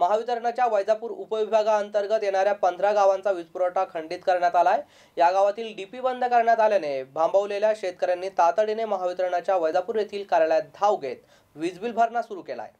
महावितरणाच्या वैजापूर उपविभागाअंतर्गत येणाऱ्या पंधरा गावांचा वीज पुरवठा खंडित करण्यात आलाय या गावातील डीपी बंद करण्यात आल्याने भांबवलेल्या शेतकऱ्यांनी तातडीने महावितरणाच्या वैजापूर येथील कार्यालयात धाव घेत वीज बिल भरणा सुरू केलाय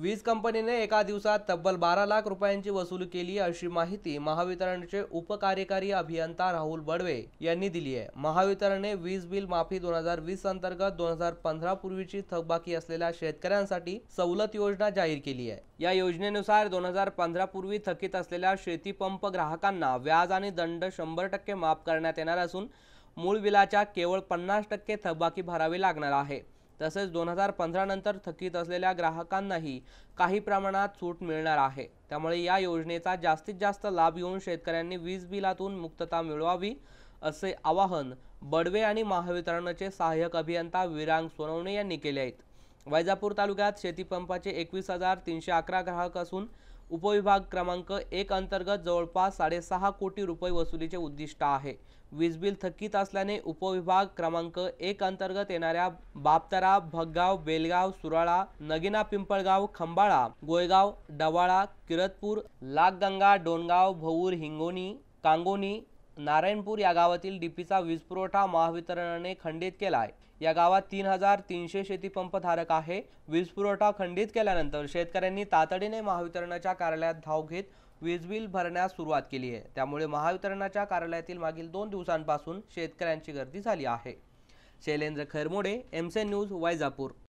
वीज कंपनीने एका दिवसात तब्बल बारा लाख रुपयांची वसूल केली अशी माहिती महावितरणचे उपकार्यकारी अभियंता राहुल बडवे यांनी दिली आहे महावितरणने वीज बिल माफी दोन हजार वीस अंतर्गत दोन हजार पंधरा पूर्वीची थकबाकी असलेल्या शेतकऱ्यांसाठी सवलत योजना जाहीर केली आहे या योजनेनुसार दोन हजार पंधरा पूर्वी थकीत असलेल्या शेतीपंप ग्राहकांना व्याज आणि दंड शंभर टक्के माफ करण्यात येणार असून मूळ बिलाच्या केवळ पन्नास टक्के थकबाकी भरावी लागणार आहे तसेच दोन हजार पंधरानंतर नंतर थकीत असलेल्या ग्राहकांनाही काही प्रमाणात सूट मिळणार आहे त्यामुळे या योजनेचा जास्तीत जास्त लाभ घेऊन शेतकऱ्यांनी वीज बिलातून मुक्तता मिळवावी असे आवाहन बडवे आणि महावितरणचे सहाय्यक अभियंता विरांग सोनवणे यांनी केले आहेत वैजापूर तालुक्यात शेतीपंपाचे एकवीस हजार तीनशे अकरा ग्राहक असून उपविभाग क्रमांक एक अंतर्गत जवळपास साडेसहा कोटी रुपये वसुलीचे उद्दिष्ट आहे वीज बिल थकीत असल्याने उपविभाग क्रमांक एक अंतर्गत येणाऱ्या बापतरा भगगाव बेलगाव सुराळा नगिना पिंपळगाव खंबाळा गोयगाव डवाळा किरतपूर लागगंगा डोणगाव भऊर हिंगोनी कांगोनी नारायणपूर या गावातील डीपीचा वीज पुरवठा महावितरणाने खंडित केला आहे या गावात तीन हजार तीनशे शेतीपंप धारक आहे वीज पुरवठा खंडित केल्यानंतर शेतकऱ्यांनी तातडीने महावितरणाच्या कार्यालयात धाव घेत वीज बिल भरण्यास सुरुवात केली आहे त्यामुळे महावितरणाच्या कार्यालयातील मागील दोन दिवसांपासून शेतकऱ्यांची गर्दी झाली आहे शैलेंद्र खैरमोडे एमसे न्यूज वायजापूर